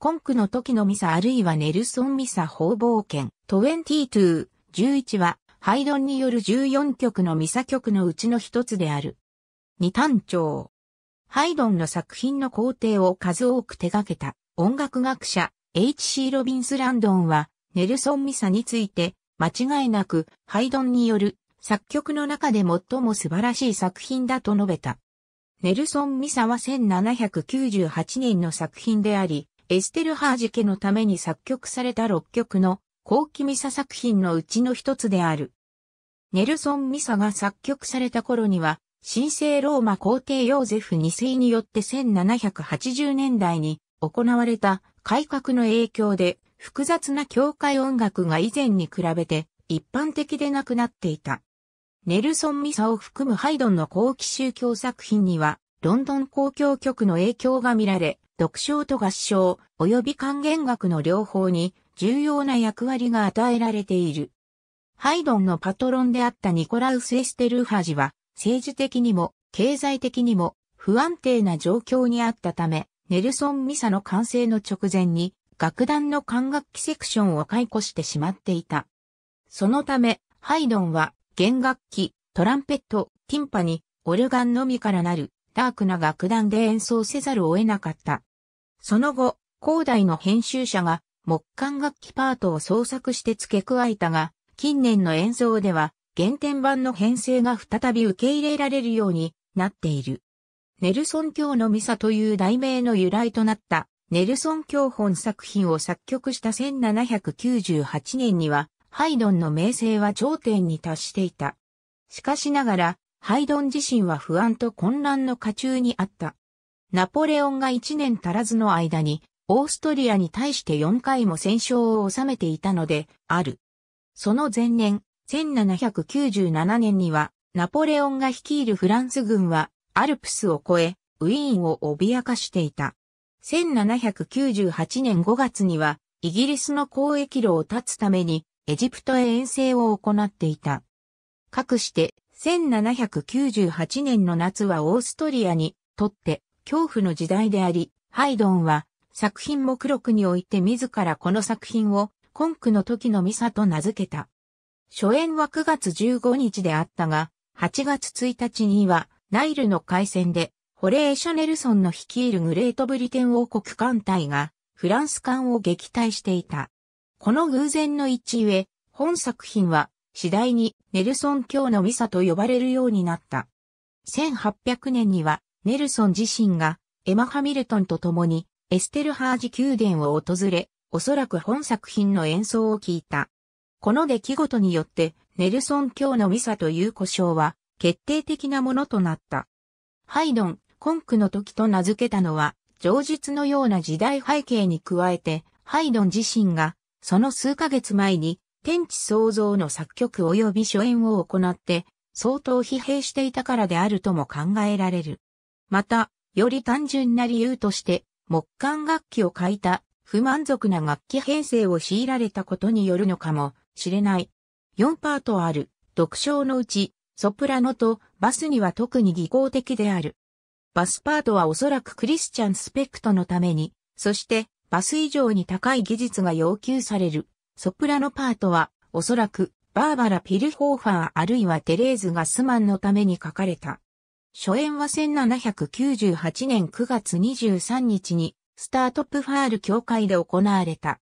コンクの時のミサあるいはネルソンミサ方冒険、22、11は、ハイドンによる14曲のミサ曲のうちの一つである。二単調。ハイドンの作品の工程を数多く手掛けた音楽学者 H.C. ロビンス・ランドンは、ネルソン・ミサについて、間違いなくハイドンによる作曲の中で最も素晴らしい作品だと述べた。ネルソン・ミサは1798年の作品であり、エステルハージ家のために作曲された6曲の後期ミサ作品のうちの一つである。ネルソン・ミサが作曲された頃には、神聖ローマ皇帝ヨーゼフ2世によって1780年代に行われた改革の影響で複雑な教会音楽が以前に比べて一般的でなくなっていた。ネルソン・ミサを含むハイドンの後期宗教作品にはロンドン公共局の影響が見られ、読書と合唱及び還元学の両方に重要な役割が与えられている。ハイドンのパトロンであったニコラウス・エステルハジは政治的にも経済的にも不安定な状況にあったため、ネルソン・ミサの完成の直前に楽団の管楽器セクションを解雇してしまっていた。そのため、ハイドンは弦楽器、トランペット、ティンパに、オルガンのみからなるダークな楽団で演奏せざるを得なかった。その後、広大の編集者が木管楽器パートを創作して付け加えたが、近年の演奏では原点版の編成が再び受け入れられるようになっている。ネルソン教のミサという題名の由来となったネルソン教本作品を作曲した1798年にはハイドンの名声は頂点に達していた。しかしながら、ハイドン自身は不安と混乱の過中にあった。ナポレオンが1年足らずの間に、オーストリアに対して4回も戦勝を収めていたので、ある。その前年、1797年には、ナポレオンが率いるフランス軍は、アルプスを越え、ウィーンを脅かしていた。1798年5月には、イギリスの交易路を断つために、エジプトへ遠征を行っていた。かくして、1798年の夏はオーストリアにとって恐怖の時代であり、ハイドンは作品目録において自らこの作品をコンクの時のミサと名付けた。初演は9月15日であったが、8月1日にはナイルの海戦でホレーショネルソンの率いるグレートブリテン王国艦隊がフランス艦を撃退していた。この偶然の一致へ、本作品は次第にネルソン教のミサと呼ばれるようになった。1800年にはネルソン自身がエマ・ハミルトンと共にエステルハージ宮殿を訪れ、おそらく本作品の演奏を聞いた。この出来事によってネルソン教のミサという故障は決定的なものとなった。ハイドン、コンクの時と名付けたのは、上述のような時代背景に加えて、ハイドン自身が、その数ヶ月前に、天地創造の作曲及び初演を行って、相当疲弊していたからであるとも考えられる。また、より単純な理由として、木管楽器を書いた不満足な楽器編成を強いられたことによるのかもしれない。4パートある独唱のうち、ソプラノとバスには特に技巧的である。バスパートはおそらくクリスチャンスペクトのために、そしてバス以上に高い技術が要求される。ソプラノパートはおそらくバーバラ・ピルホーファーあるいはテレーズ・ガスマンのために書かれた。初演は1798年9月23日にスタートプファール協会で行われた。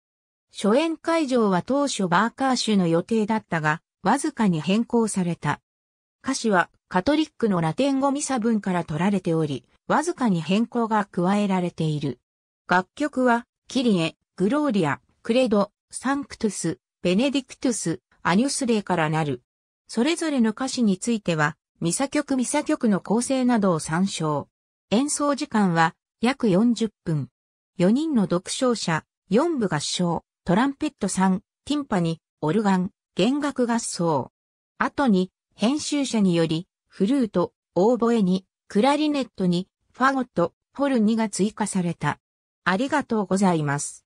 初演会場は当初バーカー州の予定だったが、わずかに変更された。歌詞はカトリックのラテン語ミサ文から取られており、わずかに変更が加えられている。楽曲は、キリエ、グローリア、クレド、サンクトゥス、ベネディクトゥス、アニュスレイからなる。それぞれの歌詞については、ミサ曲ミサ曲の構成などを参照。演奏時間は約40分。4人の独唱者、4部合唱、トランペット3、ティンパニ、オルガン、弦楽合奏。後に、編集者により、フルート、オーボエに、クラリネットに、ファゴット、フォルにが追加された。ありがとうございます。